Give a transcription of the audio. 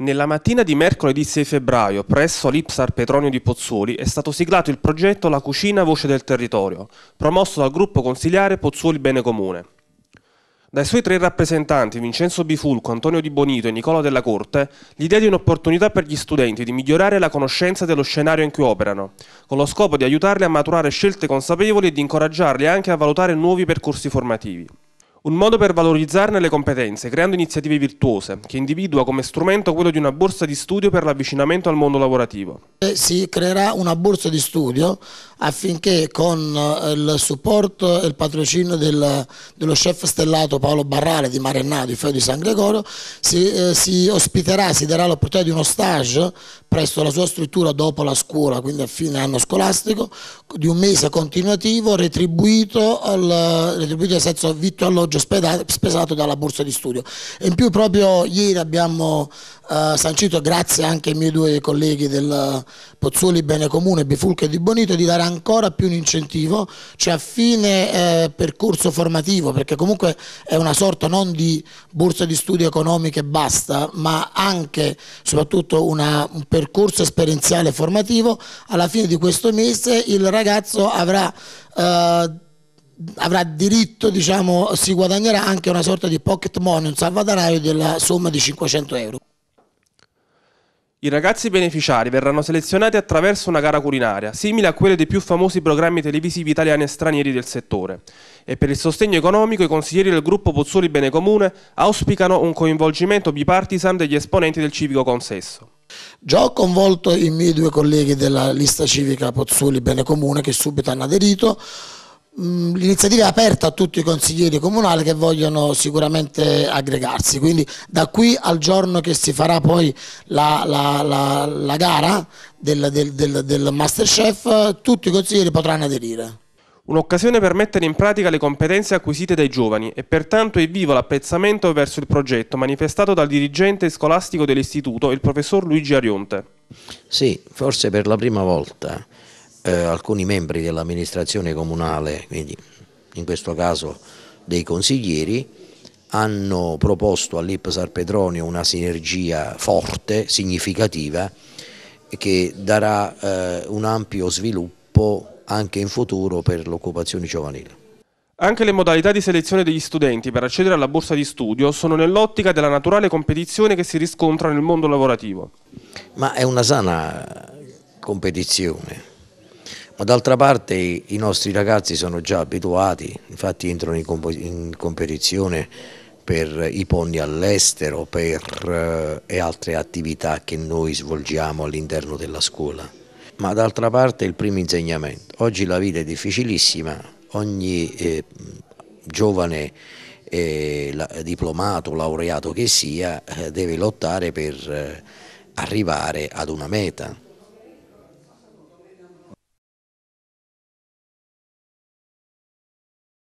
Nella mattina di mercoledì 6 febbraio, presso l'Ipsar Petronio di Pozzuoli, è stato siglato il progetto La cucina voce del territorio, promosso dal gruppo consigliare Pozzuoli Bene Comune. Dai suoi tre rappresentanti, Vincenzo Bifulco, Antonio Di Bonito e Nicola Della Corte, l'idea di un'opportunità per gli studenti di migliorare la conoscenza dello scenario in cui operano, con lo scopo di aiutarli a maturare scelte consapevoli e di incoraggiarli anche a valutare nuovi percorsi formativi. Un modo per valorizzarne le competenze, creando iniziative virtuose, che individua come strumento quello di una borsa di studio per l'avvicinamento al mondo lavorativo. Eh, si creerà una borsa di studio affinché con eh, il supporto e il patrocinio del, dello chef stellato Paolo Barrale di Marennato, di Feo di San Gregorio, si, eh, si ospiterà, si darà l'opportunità di uno stage presso la sua struttura dopo la scuola, quindi a fine anno scolastico, di un mese continuativo retribuito, al, retribuito nel senso vitto alloggio alloggio spesato dalla borsa di studio. In più proprio ieri abbiamo eh, sancito, grazie anche ai miei due colleghi del Pozzuoli Bene Comune, Bifulca e Di Bonito, di dare ancora più un incentivo, cioè a fine eh, percorso formativo, perché comunque è una sorta non di borsa di studio economica e basta, ma anche, soprattutto, una, un percorso esperienziale formativo. Alla fine di questo mese il ragazzo avrà... Eh, avrà diritto, diciamo, si guadagnerà anche una sorta di pocket money, un salvadanaio della somma di 500 euro. I ragazzi beneficiari verranno selezionati attraverso una gara culinaria, simile a quelle dei più famosi programmi televisivi italiani e stranieri del settore. E per il sostegno economico i consiglieri del gruppo Pozzoli Bene Comune auspicano un coinvolgimento bipartisan degli esponenti del civico consesso. Già ho coinvolto i miei due colleghi della lista civica Pozzoli Bene Comune che subito hanno aderito, Mm, l'iniziativa è aperta a tutti i consiglieri comunali che vogliono sicuramente aggregarsi, quindi da qui al giorno che si farà poi la, la, la, la gara del, del, del, del Masterchef tutti i consiglieri potranno aderire. Un'occasione per mettere in pratica le competenze acquisite dai giovani e pertanto è vivo l'apprezzamento verso il progetto manifestato dal dirigente scolastico dell'istituto, il professor Luigi Arionte. Sì, forse per la prima volta eh, alcuni membri dell'amministrazione comunale, quindi in questo caso dei consiglieri, hanno proposto all'Ipsar Petronio una sinergia forte, significativa, che darà eh, un ampio sviluppo anche in futuro per l'occupazione giovanile. Anche le modalità di selezione degli studenti per accedere alla borsa di studio sono nell'ottica della naturale competizione che si riscontra nel mondo lavorativo. Ma è una sana competizione, ma d'altra parte i nostri ragazzi sono già abituati, infatti entrano in, comp in competizione per i ponni all'estero per, eh, e altre attività che noi svolgiamo all'interno della scuola. Ma d'altra parte il primo insegnamento. Oggi la vita è difficilissima, ogni eh, giovane eh, la, diplomato, laureato che sia, eh, deve lottare per eh, arrivare ad una meta